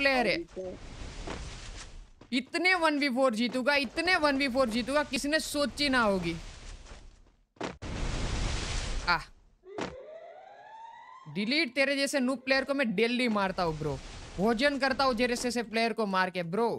Player है तो। इतने वन वी फोर जीतूगा इतने वन वी फोर जीतूगा किसने सोची ना होगी आ डिलीट तेरे जैसे नू प्लेयर को मैं डेली मारता हूँ ब्रो भोजन करता हूँ जैसे प्लेयर को मार के ब्रो